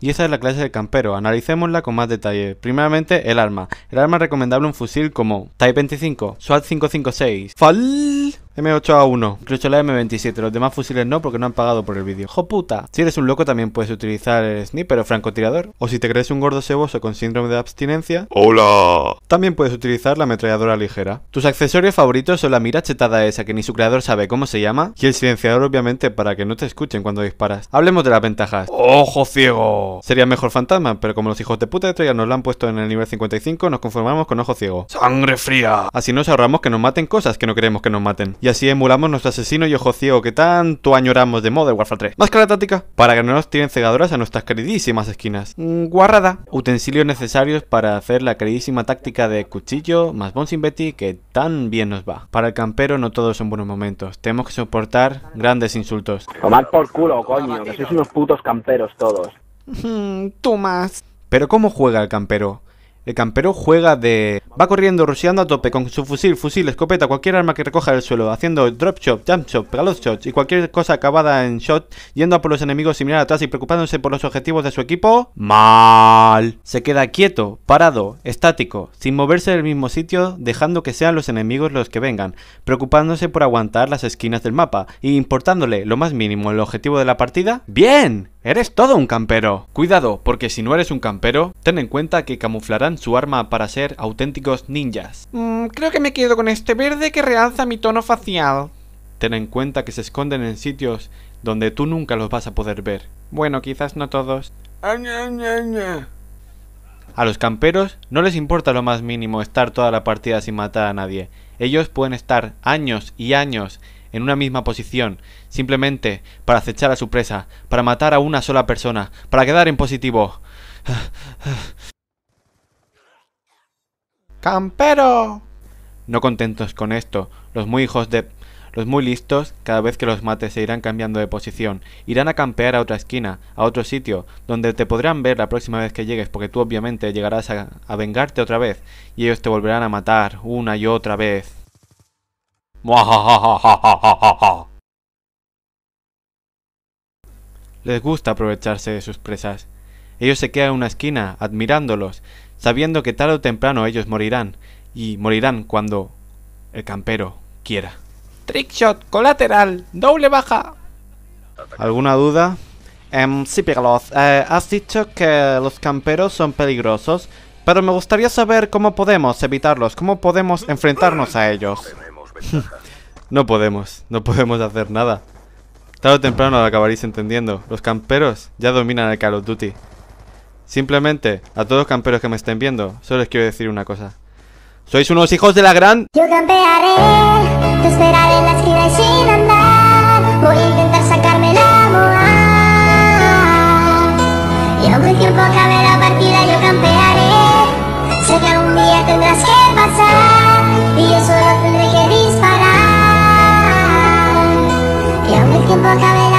y esa es la clase del campero, analicémosla con más detalle. Primeramente, el arma. El arma recomendable un fusil como Type 25, SWAT 556, FAL M8 A1, la M27, los demás fusiles no porque no han pagado por el vídeo. ¡Jo puta! Si eres un loco también puedes utilizar el sniper o francotirador. O si te crees un gordo ceboso con síndrome de abstinencia... ¡Hola! También puedes utilizar la ametralladora ligera. Tus accesorios favoritos son la mira chetada esa que ni su creador sabe cómo se llama y el silenciador obviamente para que no te escuchen cuando disparas. Hablemos de las ventajas. ¡Ojo ciego! Sería mejor fantasma, pero como los hijos de puta de Troya nos lo han puesto en el nivel 55, nos conformamos con ojo ciego. ¡Sangre fría! Así nos ahorramos que nos maten cosas que no queremos que nos maten así emulamos nuestro asesino y ojo ciego que tanto añoramos de Modern Warfare 3. Máscara táctica, para que no nos tiren cegadoras a nuestras queridísimas esquinas. Mm, guarrada, utensilios necesarios para hacer la queridísima táctica de cuchillo más sin Betty que tan bien nos va. Para el campero no todos son buenos momentos, tenemos que soportar grandes insultos. Tomad por culo, coño, que sois unos putos camperos todos. más Pero ¿cómo juega el campero? El campero juega de... Va corriendo, rusheando a tope con su fusil, fusil, escopeta, cualquier arma que recoja del suelo, haciendo drop shot, jump shot, pegados shot y cualquier cosa acabada en shot, yendo a por los enemigos sin mirar atrás y preocupándose por los objetivos de su equipo. Mal. Se queda quieto, parado, estático, sin moverse del mismo sitio, dejando que sean los enemigos los que vengan, preocupándose por aguantar las esquinas del mapa y e importándole lo más mínimo el objetivo de la partida. ¡Bien! Eres todo un campero. Cuidado, porque si no eres un campero, ten en cuenta que camuflarán su arma para ser auténticos ninjas. Mmm, creo que me quedo con este verde que realza mi tono facial. Ten en cuenta que se esconden en sitios donde tú nunca los vas a poder ver. Bueno, quizás no todos. A los camperos no les importa lo más mínimo estar toda la partida sin matar a nadie. Ellos pueden estar años y años en una misma posición, simplemente para acechar a su presa, para matar a una sola persona, para quedar en positivo. ¡Campero! No contentos con esto, los muy hijos de... Los muy listos, cada vez que los mates se irán cambiando de posición, irán a campear a otra esquina, a otro sitio, donde te podrán ver la próxima vez que llegues, porque tú obviamente llegarás a, a vengarte otra vez, y ellos te volverán a matar una y otra vez. Les gusta aprovecharse de sus presas. Ellos se quedan en una esquina, admirándolos, sabiendo que tarde o temprano ellos morirán, y morirán cuando el campero quiera. Trickshot, colateral, doble baja. ¿Alguna duda? Em, sí, eh, has dicho que los camperos son peligrosos, pero me gustaría saber cómo podemos evitarlos, cómo podemos enfrentarnos a ellos. no podemos, no podemos hacer nada. Tarde o temprano lo acabaréis entendiendo. Los camperos ya dominan el Call of Duty. Simplemente, a todos los camperos que me estén viendo, solo les quiero decir una cosa. Sois unos hijos de la gran... Yo campearé, te esperaré en la esquina y sin andar. Voy a intentar sacarme la moa. Y aunque el tiempo acabe la partida, yo campearé. Sé que algún día tendrás que pasar. Y eso lo tiempo